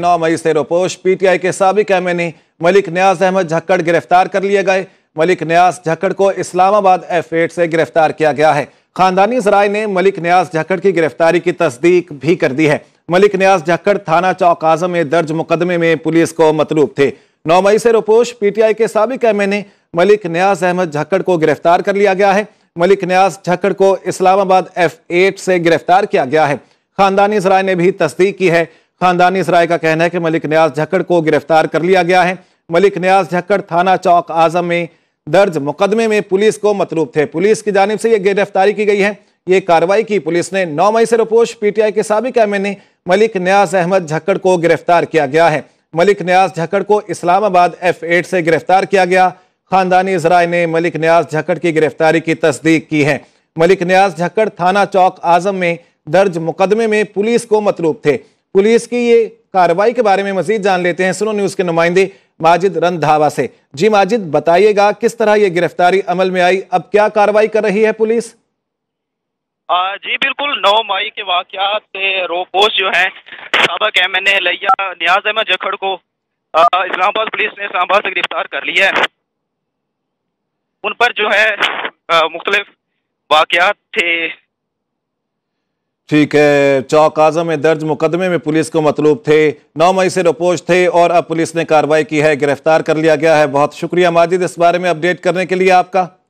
नौ मई से रोपोश पीटीआई के सबक एमएनई मलिक न्याज अहमद झक्कड़ गिरफ्तार कर लिए गए मलिक न्याज झक्कड़ को इस्लामाबाद एफ एट से गिरफ्तार किया गया है खानदानी जराय ने मलिक न्याज झक्कड़ की गिरफ्तारी की तस्दीक भी कर दी है मलिक न्याज झक्कड़ थाना चौक आजम में दर्ज मुकदमे में पुलिस को मतलूब थे नौ मई से रोपोश पीटीआई के सबक एमएनए मलिक न्याज अहमद झक्कड़ को गिरफ्तार कर लिया गया है मलिक न्याज झक्कड़ को इस्लामाबाद एफ एट से गिरफ्तार किया गया है खानदानी जराय ने भी तस्दीक की है खानदानी इसराय का कहना है कि मलिक न्याज झक्कड़ को गिरफ्तार कर लिया गया है मलिक न्याज झक्कड़ थाना चौक आजम में दर्ज मुकदमे में पुलिस को मतलूब थे पुलिस की जानब से यह गिरफ्तारी की गई है ये कार्रवाई की पुलिस ने 9 मई से रोपोश पीटीआई के सबक एमएनए मलिक न्याज अहमद झक्कड़ को गिरफ्तार किया गया है मलिक न्याज झक्कड़ को इस्लामाबाद एफ एट से गिरफ्तार किया गया खानदानी इसराय ने मलिक न्याज झक्कड़ की गिरफ्तारी की तस्दीक की है मलिक न्याज झक्कड़ थाना चौक आजम में दर्ज मुकदमे में पुलिस को मतलूब थे पुलिस की ये कार्रवाई के बारे में मजीद जान लेते हैं सुनो न्यूज के नुमाइंदे माजिद रंधावा से जी माजिद बताइएगा किस तरह ये गिरफ्तारी अमल में आई अब क्या कार्रवाई कर रही है पुलिस जी बिल्कुल नौ मई के वाकत से रोपोश जो है सबक एम एन ए लिया न्याज अहमद जखड़ को इस्लामाबाद पुलिस ने इस्लामाबाद से गिरफ्तार कर लिया है उन पर जो है मुख्तलिफ वाकत थे ठीक है चौक आजम में दर्ज मुकदमे में पुलिस को मतलूब थे नौ मई से रोपोज थे और अब पुलिस ने कार्रवाई की है गिरफ्तार कर लिया गया है बहुत शुक्रिया माजिद इस बारे में अपडेट करने के लिए आपका